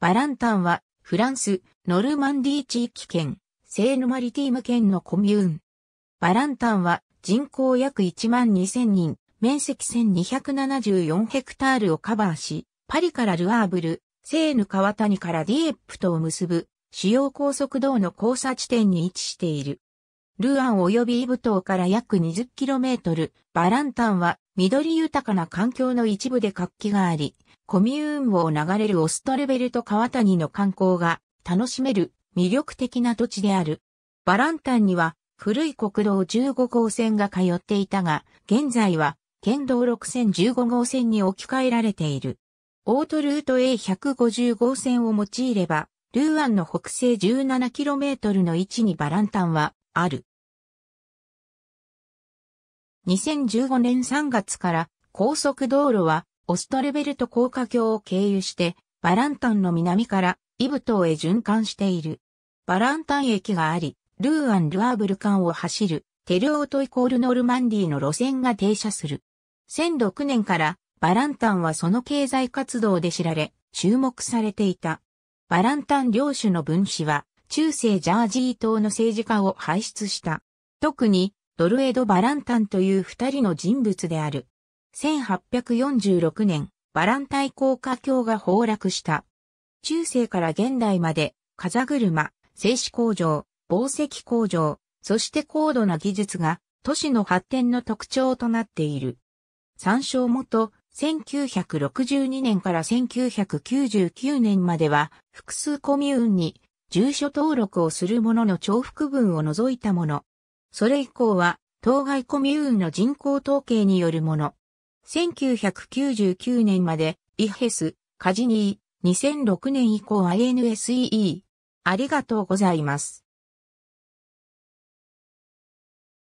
バランタンは、フランス、ノルマンディー地域圏、セーヌマリティーム県のコミューン。バランタンは、人口約1万2000人、面積1274ヘクタールをカバーし、パリからルアーブル、セーヌ川谷からディエップとを結ぶ、主要高速道の交差地点に位置している。ルアン及びイブ島から約 20km、バランタンは緑豊かな環境の一部で活気があり、コミューンを流れるオストルベルト川谷の観光が楽しめる魅力的な土地である。バランタンには古い国道15号線が通っていたが、現在は県道6015号線に置き換えられている。オートルート A150 号線を用いれば、ルーアンの北西 17km の位置にバランタンはある。2015年3月から高速道路はオストルベルト高架橋を経由して、バランタンの南からイブ島へ循環している。バランタン駅があり、ルーアン・ルアーブル間を走るテルオートイコールノルマンディの路線が停車する。1 0 0 6年からバランタンはその経済活動で知られ、注目されていた。バランタン領主の分子は、中世ジャージー島の政治家を輩出した。特に、ドルエド・バランタンという二人の人物である。1846年、バランタイ高架橋が崩落した。中世から現代まで、風車、製紙工場、宝石工場、そして高度な技術が都市の発展の特徴となっている。参照元、1962年から1999年までは複数コミューンに住所登録をするものの重複分を除いたもの。それ以降は当該コミューンの人口統計によるもの。1999年まで、イヘス、カジニー、2006年以降 i n s e e ありがとうございます。